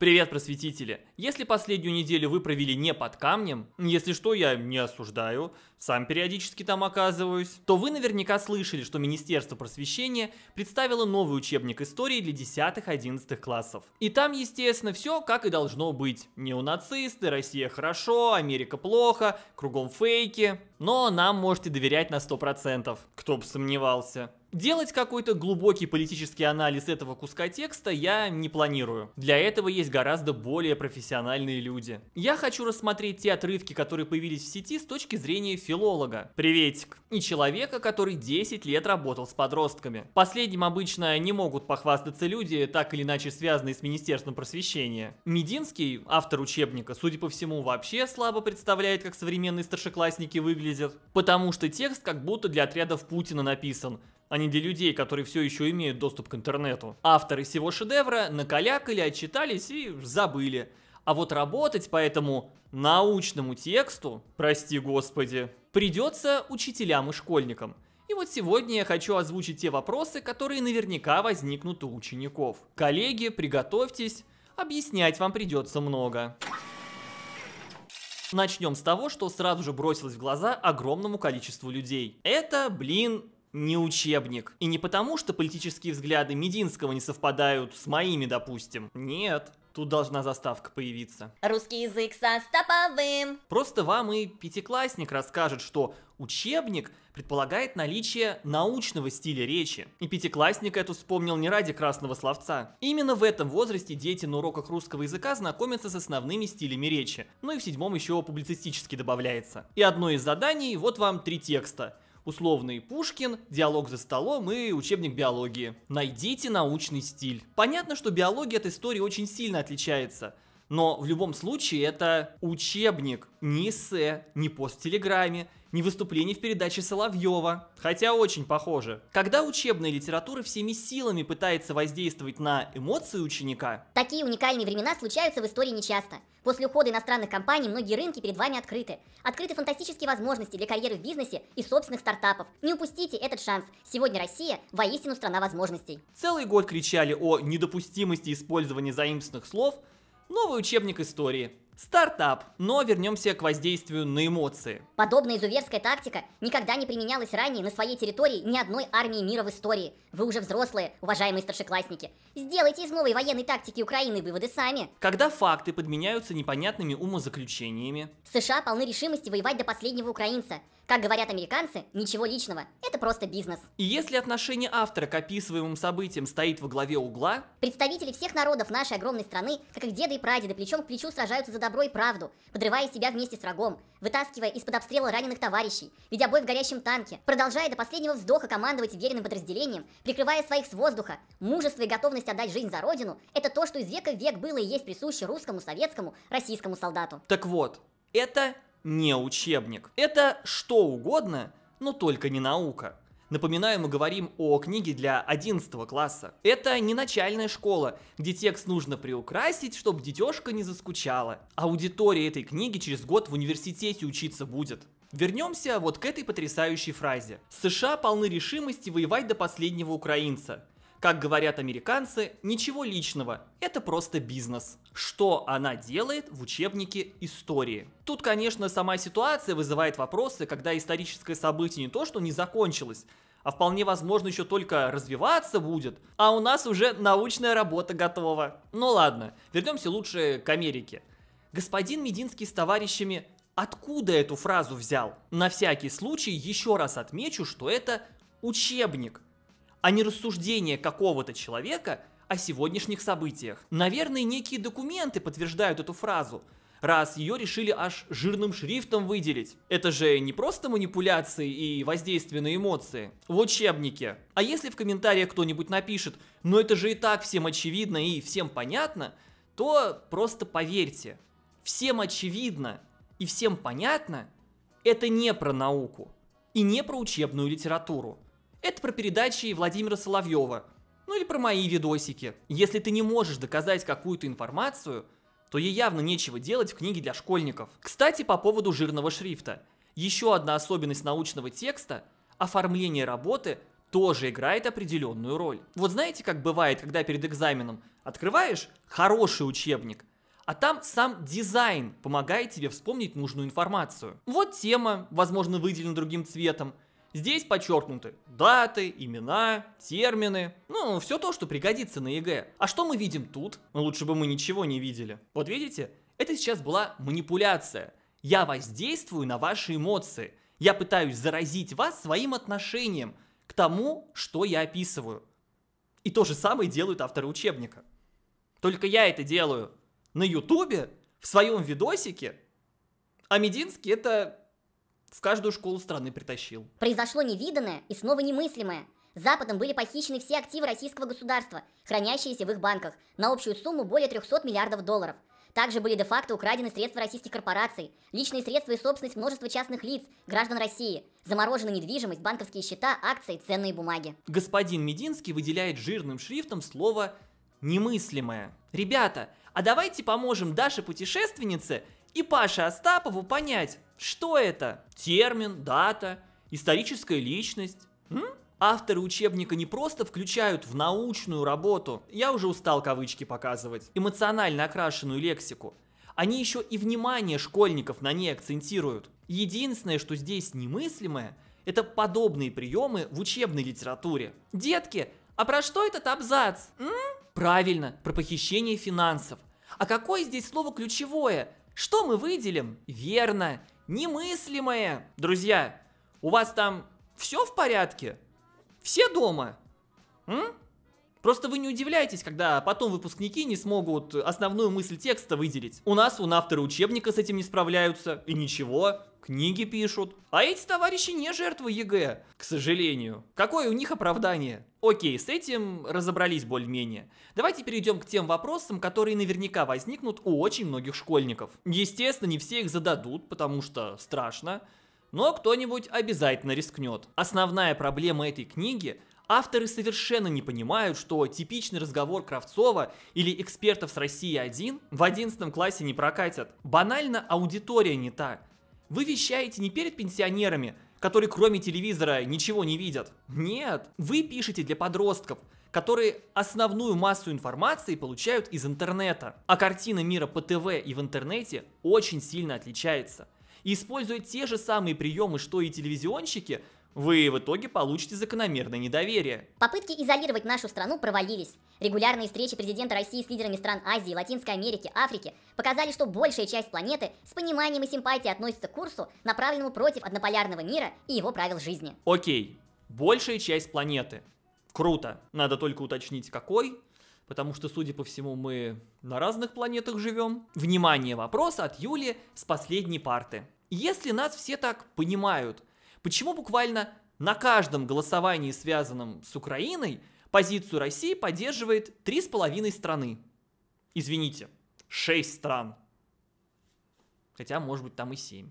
Привет, просветители! Если последнюю неделю вы провели не под камнем, если что, я не осуждаю, сам периодически там оказываюсь, то вы наверняка слышали, что Министерство просвещения представило новый учебник истории для 10-11 классов. И там, естественно, все как и должно быть. Неонацисты, Россия хорошо, Америка плохо, кругом фейки. Но нам можете доверять на 100%. Кто бы сомневался. Делать какой-то глубокий политический анализ этого куска текста я не планирую. Для этого есть гораздо более профессиональные люди. Я хочу рассмотреть те отрывки, которые появились в сети с точки зрения филолога. Приветик. И человека, который 10 лет работал с подростками. Последним обычно не могут похвастаться люди, так или иначе связанные с Министерством просвещения. Мединский, автор учебника, судя по всему, вообще слабо представляет, как современные старшеклассники выглядят. Потому что текст как будто для отрядов Путина написан – а не для людей, которые все еще имеют доступ к интернету. Авторы всего шедевра накалякали, отчитались и забыли. А вот работать по этому научному тексту, прости господи, придется учителям и школьникам. И вот сегодня я хочу озвучить те вопросы, которые наверняка возникнут у учеников. Коллеги, приготовьтесь, объяснять вам придется много. Начнем с того, что сразу же бросилось в глаза огромному количеству людей. Это, блин, не учебник. И не потому, что политические взгляды Мединского не совпадают с моими, допустим. Нет. Тут должна заставка появиться. Русский язык со стоповым. Просто вам и пятиклассник расскажет, что учебник предполагает наличие научного стиля речи. И пятиклассник это вспомнил не ради красного словца. Именно в этом возрасте дети на уроках русского языка знакомятся с основными стилями речи. Ну и в седьмом еще публицистически добавляется. И одно из заданий, вот вам три текста – условный Пушкин, диалог за столом и учебник биологии. Найдите научный стиль. Понятно, что биология от истории очень сильно отличается. Но в любом случае это учебник, не эссе, не пост в Телеграме, ни выступлений в передаче Соловьева, хотя очень похоже. Когда учебная литература всеми силами пытается воздействовать на эмоции ученика... Такие уникальные времена случаются в истории нечасто. После ухода иностранных компаний многие рынки перед вами открыты. Открыты фантастические возможности для карьеры в бизнесе и собственных стартапов. Не упустите этот шанс. Сегодня Россия воистину страна возможностей. Целый год кричали о недопустимости использования заимственных слов, новый учебник истории. Стартап, но вернемся к воздействию на эмоции. Подобная изуверская тактика никогда не применялась ранее на своей территории ни одной армии мира в истории. Вы уже взрослые, уважаемые старшеклассники. Сделайте из новой военной тактики Украины выводы сами. Когда факты подменяются непонятными умозаключениями. США полны решимости воевать до последнего украинца. Как говорят американцы, ничего личного, это просто бизнес. И если отношение автора к описываемым событиям стоит во главе угла... Представители всех народов нашей огромной страны, как их деды и прадеды, плечом к плечу сражаются за добро и правду, подрывая себя вместе с врагом, вытаскивая из-под обстрела раненых товарищей, ведя бой в горящем танке, продолжая до последнего вздоха командовать веренным подразделением, прикрывая своих с воздуха, мужество и готовность отдать жизнь за родину, это то, что из века в век было и есть присуще русскому, советскому, российскому солдату. Так вот, это не учебник. Это что угодно, но только не наука. Напоминаю, мы говорим о книге для 11 класса. Это не начальная школа, где текст нужно приукрасить, чтобы детешка не заскучала. Аудитория этой книги через год в университете учиться будет. Вернемся вот к этой потрясающей фразе. США полны решимости воевать до последнего украинца. Как говорят американцы, ничего личного, это просто бизнес. Что она делает в учебнике истории? Тут, конечно, сама ситуация вызывает вопросы, когда историческое событие не то, что не закончилось, а вполне возможно еще только развиваться будет, а у нас уже научная работа готова. Ну ладно, вернемся лучше к Америке. Господин Мединский с товарищами откуда эту фразу взял? На всякий случай еще раз отмечу, что это учебник а не рассуждение какого-то человека о сегодняшних событиях. Наверное, некие документы подтверждают эту фразу, раз ее решили аж жирным шрифтом выделить. Это же не просто манипуляции и воздействие на эмоции в учебнике. А если в комментариях кто-нибудь напишет, но «Ну, это же и так всем очевидно и всем понятно, то просто поверьте, всем очевидно и всем понятно, это не про науку и не про учебную литературу. Это про передачи Владимира Соловьева. Ну или про мои видосики. Если ты не можешь доказать какую-то информацию, то ей явно нечего делать в книге для школьников. Кстати, по поводу жирного шрифта. Еще одна особенность научного текста – оформление работы тоже играет определенную роль. Вот знаете, как бывает, когда перед экзаменом открываешь хороший учебник, а там сам дизайн помогает тебе вспомнить нужную информацию. Вот тема, возможно, выделена другим цветом, Здесь подчеркнуты даты, имена, термины, ну, все то, что пригодится на ЕГЭ. А что мы видим тут? Ну, лучше бы мы ничего не видели. Вот видите, это сейчас была манипуляция. Я воздействую на ваши эмоции. Я пытаюсь заразить вас своим отношением к тому, что я описываю. И то же самое делают авторы учебника. Только я это делаю на ютубе, в своем видосике, а Мединский это в каждую школу страны притащил. Произошло невиданное и снова немыслимое. Западом были похищены все активы российского государства, хранящиеся в их банках, на общую сумму более 300 миллиардов долларов. Также были де-факто украдены средства российских корпораций, личные средства и собственность множества частных лиц, граждан России, заморожена недвижимость, банковские счета, акции, ценные бумаги. Господин Мединский выделяет жирным шрифтом слово «немыслимое». Ребята, а давайте поможем Даше-путешественнице и Паше Остапову понять, что это? Термин, дата, историческая личность? М? Авторы учебника не просто включают в научную работу, я уже устал кавычки показывать, эмоционально окрашенную лексику. Они еще и внимание школьников на ней акцентируют. Единственное, что здесь немыслимое, это подобные приемы в учебной литературе. Детки, а про что этот абзац? М? Правильно, про похищение финансов. А какое здесь слово ключевое? Что мы выделим? Верно, немыслимое. Друзья, у вас там все в порядке? Все дома? М? Просто вы не удивляйтесь, когда потом выпускники не смогут основную мысль текста выделить. У нас, у авторы учебника с этим не справляются, и ничего, книги пишут. А эти товарищи не жертвы ЕГЭ, к сожалению. Какое у них оправдание? Окей, с этим разобрались более-менее. Давайте перейдем к тем вопросам, которые наверняка возникнут у очень многих школьников. Естественно, не все их зададут, потому что страшно. Но кто-нибудь обязательно рискнет. Основная проблема этой книги Авторы совершенно не понимают, что типичный разговор Кравцова или экспертов с России-1 в 11 классе не прокатят. Банально аудитория не та. Вы вещаете не перед пенсионерами, которые кроме телевизора ничего не видят. Нет, вы пишете для подростков, которые основную массу информации получают из интернета. А картина мира по ТВ и в интернете очень сильно отличается. И используя те же самые приемы, что и телевизионщики, вы в итоге получите закономерное недоверие. Попытки изолировать нашу страну провалились. Регулярные встречи президента России с лидерами стран Азии, Латинской Америки, Африки показали, что большая часть планеты с пониманием и симпатией относится к курсу, направленному против однополярного мира и его правил жизни. Окей, большая часть планеты. Круто. Надо только уточнить, какой, потому что, судя по всему, мы на разных планетах живем. Внимание, вопрос от Юли с последней парты. Если нас все так понимают – Почему буквально на каждом голосовании, связанном с Украиной, позицию России поддерживает 3,5 страны? Извините, 6 стран. Хотя, может быть, там и 7.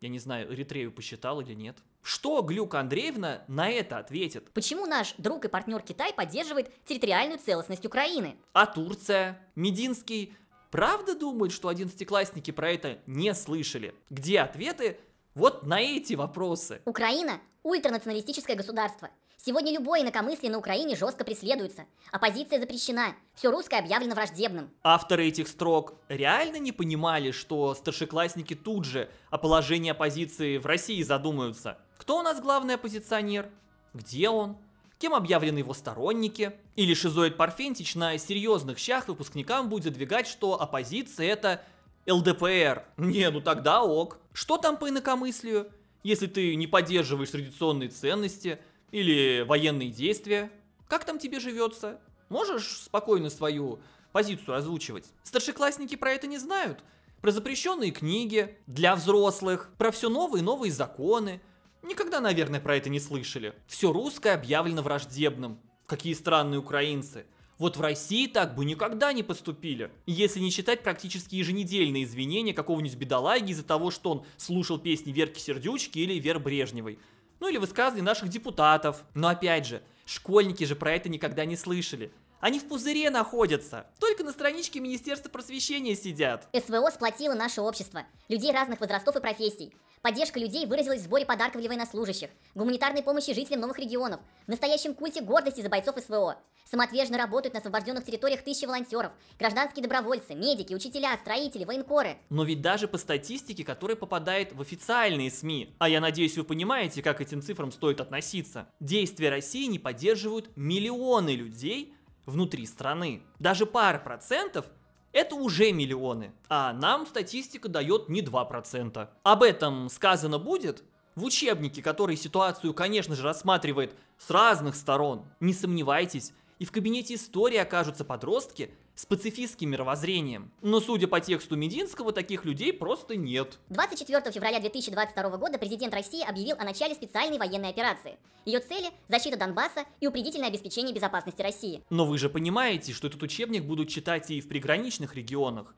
Я не знаю, Эритрею посчитал или нет. Что Глюк Андреевна на это ответит? Почему наш друг и партнер Китай поддерживает территориальную целостность Украины? А Турция? Мединский правда думает, что одиннадцатиклассники про это не слышали? Где ответы вот на эти вопросы. Украина – ультранационалистическое государство. Сегодня любое инакомыслие на Украине жестко преследуется. Оппозиция запрещена, все русское объявлено враждебным. Авторы этих строк реально не понимали, что старшеклассники тут же о положении оппозиции в России задумаются. Кто у нас главный оппозиционер? Где он? Кем объявлены его сторонники? Или шизоид Парфентич на серьезных щах выпускникам будет задвигать, что оппозиция это ЛДПР. Не, ну тогда ок. Что там по инакомыслию? Если ты не поддерживаешь традиционные ценности или военные действия, как там тебе живется? Можешь спокойно свою позицию озвучивать? Старшеклассники про это не знают. Про запрещенные книги для взрослых, про все новые и новые законы. Никогда, наверное, про это не слышали. Все русское объявлено враждебным. Какие странные украинцы. Вот в России так бы никогда не поступили. Если не считать практически еженедельные извинения какого-нибудь бедолаги из-за того, что он слушал песни Верки Сердючки или Вер Брежневой. Ну или высказывания наших депутатов. Но опять же, школьники же про это никогда не слышали. Они в пузыре находятся. Только на страничке Министерства просвещения сидят. СВО сплотило наше общество. Людей разных возрастов и профессий. Поддержка людей выразилась в сборе подарков для военнослужащих, гуманитарной помощи жителям новых регионов, в настоящем культе гордости за бойцов СВО. Самоотверженно работают на освобожденных территориях тысячи волонтеров, гражданские добровольцы, медики, учителя, строители, военкоры. Но ведь даже по статистике, которая попадает в официальные СМИ, а я надеюсь, вы понимаете, как этим цифрам стоит относиться, действия России не поддерживают миллионы людей, внутри страны. Даже пара процентов это уже миллионы, а нам статистика дает не 2%. Об этом сказано будет в учебнике, который ситуацию, конечно же, рассматривает с разных сторон. Не сомневайтесь, и в кабинете истории окажутся подростки с пацифистским мировоззрением. Но судя по тексту Мединского, таких людей просто нет. 24 февраля 2022 года президент России объявил о начале специальной военной операции. Ее цели – защита Донбасса и упредительное обеспечение безопасности России. Но вы же понимаете, что этот учебник будут читать и в приграничных регионах.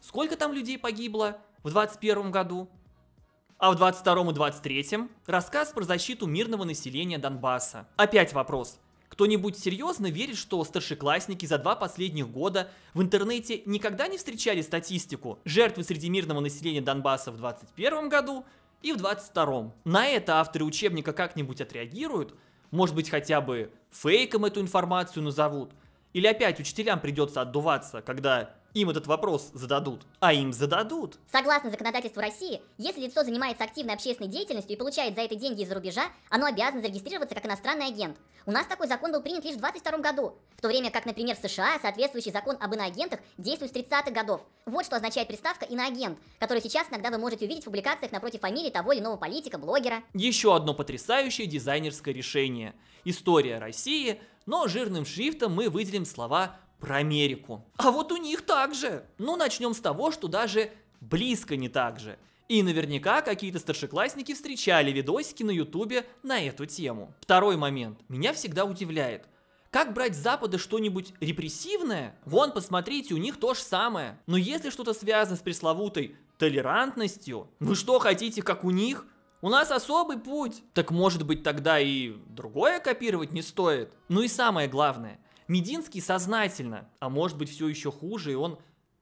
Сколько там людей погибло в 21 году? А в 22 и 23 рассказ про защиту мирного населения Донбасса. Опять вопрос – кто-нибудь серьезно верит, что старшеклассники за два последних года в интернете никогда не встречали статистику жертвы среди мирного населения Донбасса в 2021 году и в 2022? На это авторы учебника как-нибудь отреагируют, может быть хотя бы фейком эту информацию назовут, или опять учителям придется отдуваться, когда им этот вопрос зададут. А им зададут. Согласно законодательству России, если лицо занимается активной общественной деятельностью и получает за это деньги из-за рубежа, оно обязано зарегистрироваться как иностранный агент. У нас такой закон был принят лишь в 22 году, в то время как, например, в США соответствующий закон об иноагентах действует с 30-х годов. Вот что означает приставка «иноагент», которую сейчас иногда вы можете увидеть в публикациях напротив фамилии того или иного политика, блогера. Еще одно потрясающее дизайнерское решение. История России, но жирным шрифтом мы выделим слова про Америку. А вот у них так же. Ну, начнем с того, что даже близко не так же. И наверняка какие-то старшеклассники встречали видосики на ютубе на эту тему. Второй момент. Меня всегда удивляет. Как брать с Запада что-нибудь репрессивное? Вон, посмотрите, у них то же самое. Но если что-то связано с пресловутой толерантностью, вы что хотите, как у них? У нас особый путь. Так может быть тогда и другое копировать не стоит? Ну и самое главное, Мединский сознательно, а может быть все еще хуже, и он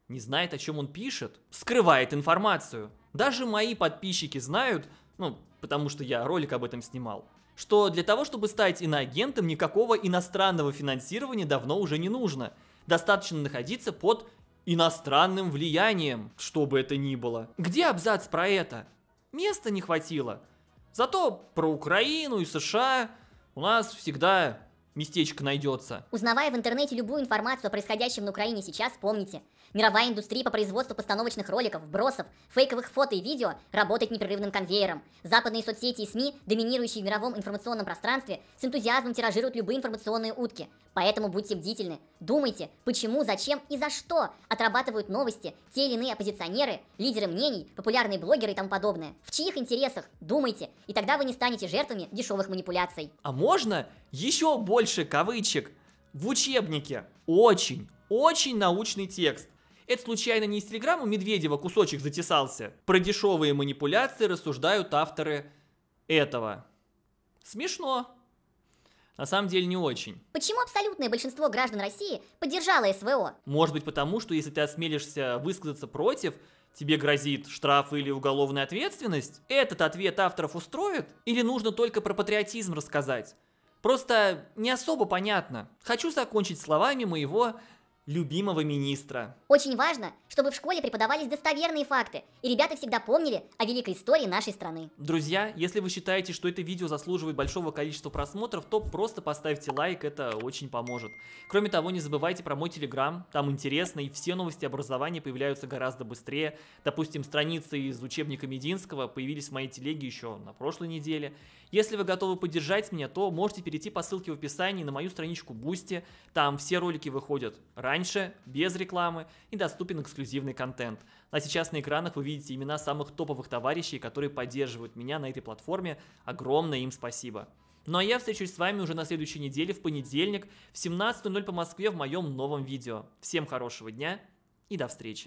не знает, о чем он пишет, скрывает информацию. Даже мои подписчики знают, ну, потому что я ролик об этом снимал, что для того, чтобы стать иноагентом, никакого иностранного финансирования давно уже не нужно. Достаточно находиться под иностранным влиянием, что бы это ни было. Где абзац про это? Места не хватило. Зато про Украину и США у нас всегда местечко найдется. Узнавая в интернете любую информацию о происходящем на Украине сейчас, помните, мировая индустрия по производству постановочных роликов, бросов, фейковых фото и видео работает непрерывным конвейером. Западные соцсети и СМИ, доминирующие в мировом информационном пространстве, с энтузиазмом тиражируют любые информационные утки. Поэтому будьте бдительны, думайте, почему, зачем и за что отрабатывают новости те или иные оппозиционеры, лидеры мнений, популярные блогеры и тому подобное. В чьих интересах? Думайте, и тогда вы не станете жертвами дешевых манипуляций. А можно еще больше кавычек? В учебнике очень, очень научный текст. Это случайно не из телеграмма Медведева кусочек затесался? Про дешевые манипуляции рассуждают авторы этого. Смешно. На самом деле не очень. Почему абсолютное большинство граждан России поддержало СВО? Может быть потому, что если ты осмелишься высказаться против, тебе грозит штраф или уголовная ответственность? Этот ответ авторов устроит? Или нужно только про патриотизм рассказать? Просто не особо понятно. Хочу закончить словами моего любимого министра. Очень важно, чтобы в школе преподавались достоверные факты, и ребята всегда помнили о великой истории нашей страны. Друзья, если вы считаете, что это видео заслуживает большого количества просмотров, то просто поставьте лайк, это очень поможет. Кроме того, не забывайте про мой телеграм, там интересно, и все новости образования появляются гораздо быстрее. Допустим, страницы из учебника Мединского появились в моей телеге еще на прошлой неделе. Если вы готовы поддержать меня, то можете перейти по ссылке в описании на мою страничку Бусти, там все ролики выходят раньше раньше, без рекламы, и доступен эксклюзивный контент. А сейчас на экранах вы видите имена самых топовых товарищей, которые поддерживают меня на этой платформе. Огромное им спасибо. Ну а я встречусь с вами уже на следующей неделе, в понедельник, в 17.00 по Москве в моем новом видео. Всем хорошего дня и до встречи.